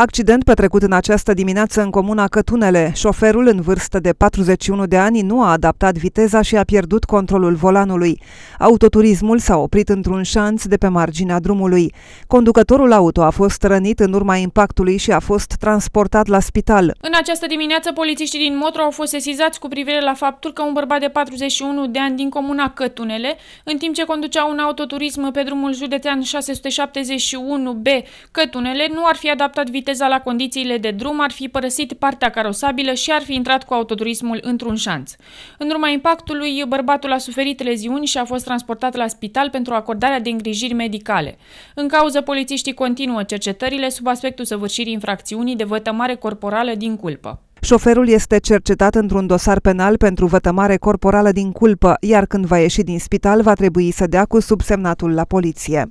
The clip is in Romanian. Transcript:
Accident petrecut în această dimineață în comuna Cătunele. Șoferul, în vârstă de 41 de ani, nu a adaptat viteza și a pierdut controlul volanului. Autoturismul s-a oprit într-un șanț de pe marginea drumului. Conducătorul auto a fost rănit în urma impactului și a fost transportat la spital. În această dimineață, polițiștii din Motro au fost sesizați cu privire la faptul că un bărbat de 41 de ani din comuna Cătunele, în timp ce conducea un autoturism pe drumul județean 671B Cătunele, nu ar fi adaptat viteza viteza la condițiile de drum, ar fi părăsit partea carosabilă și ar fi intrat cu autoturismul într-un șanț. În urma impactului, bărbatul a suferit leziuni și a fost transportat la spital pentru acordarea de îngrijiri medicale. În cauză, polițiștii continuă cercetările sub aspectul săvârșirii infracțiunii de vătămare corporală din culpă. Șoferul este cercetat într-un dosar penal pentru vătămare corporală din culpă, iar când va ieși din spital va trebui să dea cu subsemnatul la poliție.